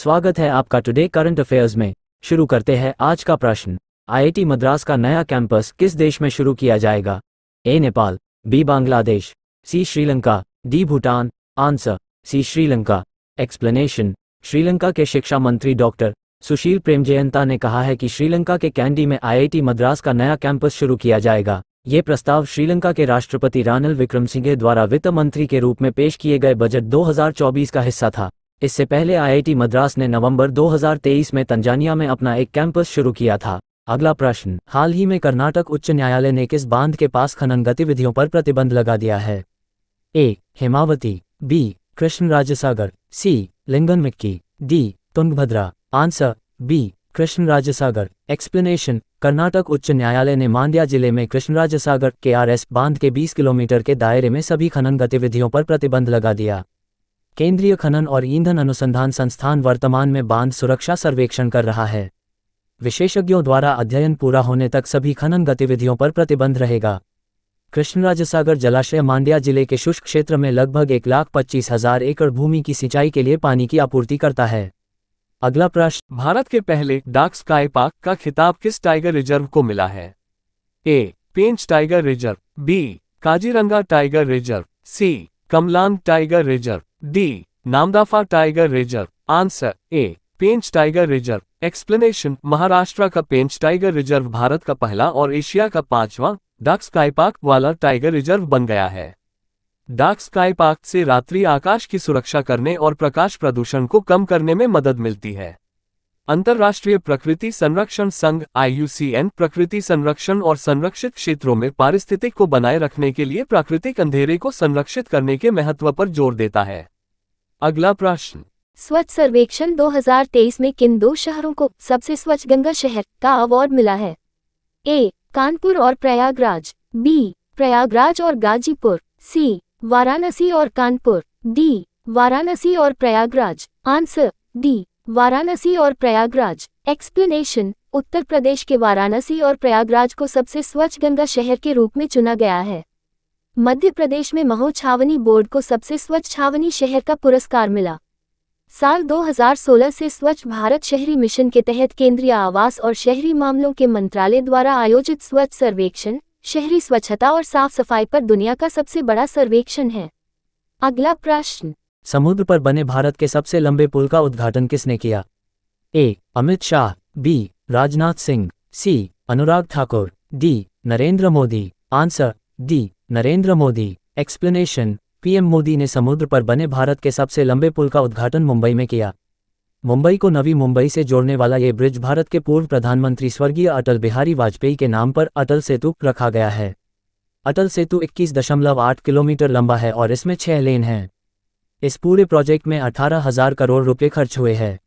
स्वागत है आपका टुडे करंट अफेयर्स में शुरू करते हैं आज का प्रश्न आईआईटी मद्रास का नया कैंपस किस देश में शुरू किया जाएगा A Nepal B Bangladesh C Sri Lanka D Bhutan answer C Sri Lanka explanation Sri Lanka के शिक्षा मंत्री डॉक्टर सुशील प्रेमजयंता ने कहा है कि श्रीलंका के कैंडी में आईआईटी मद्रास का नया कैंपस शुरू किया जाएगा ये प्रस्ताव श्रीलंका के राष्ट्रपति रानिल सिंघे द्वारा वित्त मंत्री के रूप में पेश किए गए बजट 2024 का हिस्सा था इससे पहले आईआईटी मद्रास ने नवंबर 2023 में तंजानिया में अपना एक कैंपस शुरू किया था अगला प्रश्न हाल ही में कर्नाटक उच्च न्यायालय ने किस बांध के पास खनन गतिविधियों पर प्रतिबंध लगा दिया है A Hemavati B Krishna Rajasagar C Linganamakki D Tungabhadra answer B Krishna Rajasagar explanation Karnataka उच्च न्यायालय ने मांड्या जिले में कृष्णराज सागर के आर बांध के 20 किलोमीटर के दायरे में सभी खनन गतिविधियों पर प्रतिबंध लगा दिया केंद्रीय खनन और ईंधन अनुसंधान संस्थान वर्तमान में बांध सुरक्षा सर्वेक्षण कर रहा है विशेषज्ञों द्वारा अध्ययन पूरा होने तक सभी खनन गतिविधियों पर प्रतिबंध रहेगा कृष्णराज सागर जलाशय मांड्या जिले के शुष्क क्षेत्र में लगभग एक लाख पच्चीस हजार एकड़ भूमि की सिंचाई के लिए पानी की आपूर्ति करता है अगला प्रश्न भारत के पहले डार्क स्काई पार्क का खिताब किस टाइगर रिजर्व को मिला है A Pench tiger reserve B Kaziranga tiger reserve C Kamlang tiger reserve D Namdapha tiger reserve answer A Pench tiger reserve explanation Maharashtra का पेंच टाइगर रिजर्व भारत का पहला और एशिया का पांचवा डाक स्काई पार्क वाला टाइगर रिजर्व बन गया है डाक स्काई पार्क से रात्रि आकाश की सुरक्षा करने और प्रकाश प्रदूषण को कम करने में मदद मिलती है अंतर्राष्ट्रीय प्रकृति संरक्षण संघ आईयूसीएन प्रकृति संरक्षण और संरक्षित क्षेत्रों में पारिस्थितिक को बनाए रखने के लिए प्राकृतिक अंधेरे को संरक्षित करने के महत्व पर जोर देता है अगला प्रश्न स्वच्छ सर्वेक्षण 2023 में किन दो शहरों को सबसे स्वच्छ गंगा शहर का अवार्ड मिला है ए कानपुर और प्रयागराज बी प्रयागराज और गाजीपुर सी वाराणसी और कानपुर डी वाराणसी और प्रयागराज आंसर डी वाराणसी और प्रयागराज एक्सप्लेनेशन उत्तर प्रदेश के वाराणसी और प्रयागराज को सबसे स्वच्छ गंगा शहर के रूप में चुना गया है मध्य प्रदेश में महो छावनी बोर्ड को सबसे स्वच्छ छावनी शहर का पुरस्कार मिला साल 2016 से स्वच्छ भारत शहरी मिशन के तहत केंद्रीय आवास और शहरी मामलों के मंत्रालय द्वारा आयोजित स्वच्छ सर्वेक्षण शहरी स्वच्छता और साफ सफाई पर दुनिया का सबसे बड़ा सर्वेक्षण है अगला प्रश्न समुद्र पर बने भारत के सबसे लंबे पुल का उद्घाटन किसने किया A Amit Shah B Rajnath Singh C Anurag Thakur D Narendra Modi answer D Narendra Modi explanation PM Modi ने समुद्र पर बने भारत के सबसे लंबे पुल का उद्घाटन मुंबई में किया मुंबई को नवी मुंबई से जोड़ने वाला ये ब्रिज भारत के पूर्व प्रधानमंत्री स्वर्गीय अटल बिहारी वाजपेयी के नाम पर अटल सेतु रखा गया है अटल सेतु 21.8 किलोमीटर लंबा है और इसमें छह लेन हैं इस पूरे प्रोजेक्ट में अठारह हजार करोड़ रुपए खर्च हुए हैं